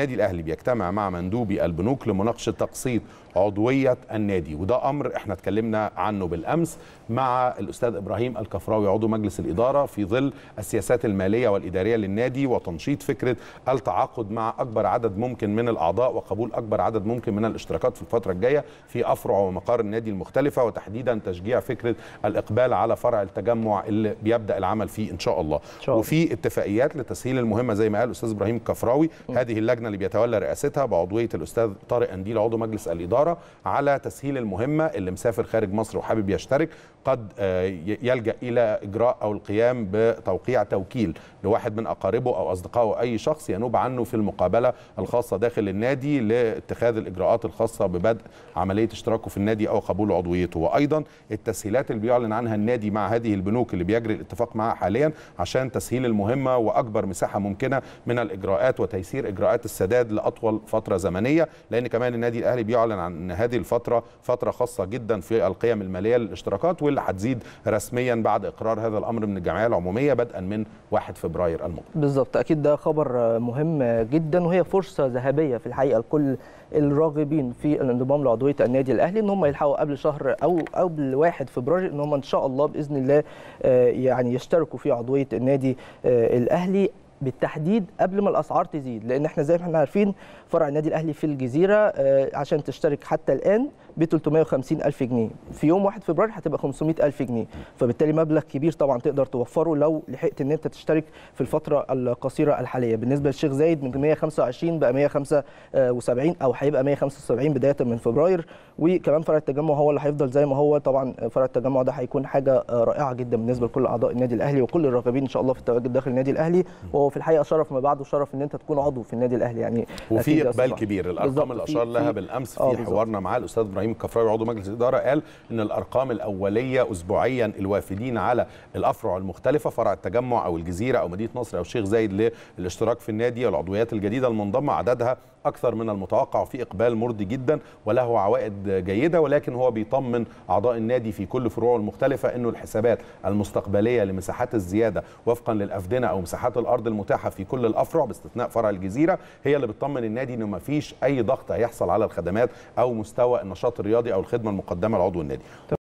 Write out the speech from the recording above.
النادي الاهلي بيجتمع مع مندوبي البنوك لمناقشه تقسيط عضويه النادي وده امر احنا اتكلمنا عنه بالامس مع الاستاذ ابراهيم الكفراوي عضو مجلس الاداره في ظل السياسات الماليه والاداريه للنادي وتنشيط فكره التعاقد مع اكبر عدد ممكن من الاعضاء وقبول اكبر عدد ممكن من الاشتراكات في الفتره الجايه في افرع ومقار النادي المختلفه وتحديدا تشجيع فكره الاقبال على فرع التجمع اللي بيبدا العمل فيه ان شاء الله, شاء الله. وفي اتفاقيات لتسهيل المهمه زي ما قال الاستاذ ابراهيم الكفراوي هذه اللجنه اللجنه اللي بيتولى رئاستها بعضويه الاستاذ طارق انديل عضو مجلس الاداره على تسهيل المهمه اللي مسافر خارج مصر وحابب يشترك قد آه، يلجا الى اجراء او القيام بتوقيع توكيل لواحد من اقاربه او اصدقائه أو اي شخص ينوب عنه في المقابله الخاصه داخل النادي لاتخاذ الاجراءات الخاصه ببدء عمليه اشتراكه في النادي او قبول عضويته وايضا التسهيلات اللي بيعلن عنها النادي مع هذه البنوك اللي بيجري الاتفاق معها حاليا عشان تسهيل المهمه واكبر مساحه ممكنه من الاجراءات وتيسير اجراءات السداد لاطول فتره زمنيه لان كمان النادي الاهلي بيعلن عن ان هذه الفتره فتره خاصه جدا في القيم الماليه للاشتراكات واللي هتزيد رسميا بعد اقرار هذا الامر من الجمعيه العموميه بدءا من 1 فبراير المقبل. بالظبط اكيد ده خبر مهم جدا وهي فرصه ذهبيه في الحقيقه لكل الراغبين في الانضمام لعضويه النادي الاهلي ان هم يلحقوا قبل شهر او قبل 1 فبراير ان هم ان شاء الله باذن الله آه، يعني يشتركوا في عضويه النادي آه، الاهلي بالتحديد قبل ما الاسعار تزيد لان احنا زي ما احنا عارفين فرع النادي الاهلي في الجزيره آه، عشان تشترك حتى الان ب 350 الف جنيه في يوم 1 فبراير هتبقى 500 الف جنيه فبالتالي مبلغ كبير طبعا تقدر توفره لو لحقت ان انت تشترك في الفتره القصيره الحاليه بالنسبه للشيخ زايد من 125 بقى 175 او هيبقى 175 بدايه من فبراير وكمان فرع التجمع هو اللي هيفضل زي ما هو طبعا فرع التجمع ده هيكون حاجه رائعه جدا بالنسبه لكل اعضاء النادي الاهلي وكل الراغبين ان شاء الله في التواجد داخل النادي الاهلي وهو هو في الحقيقه شرف ما بعده شرف ان انت تكون عضو في النادي الاهلي يعني وفي اقبال كبير الارقام اللي اشار لها بالامس آه، في حوارنا مع الاستاذ ابراهيم الكفراوي عضو مجلس الاداره قال ان الارقام الاوليه اسبوعيا الوافدين على الافرع المختلفه فرع التجمع او الجزيره او مدينه نصر او الشيخ زايد للاشتراك في النادي والعضويات الجديده المنضمه عددها اكثر من المتوقع وفي اقبال مرضي جدا وله عوائد جيده ولكن هو بيطمن اعضاء النادي في كل فروعه المختلفه انه الحسابات المستقبليه لمساحات الزياده وفقا للافدنه او مساحات الارض المتاحه في كل الافرع باستثناء فرع الجزيره هي اللي بتطمن النادي انه ما فيش اي ضغط هيحصل على الخدمات او مستوى النشاط الرياضي او الخدمه المقدمه لعضو النادي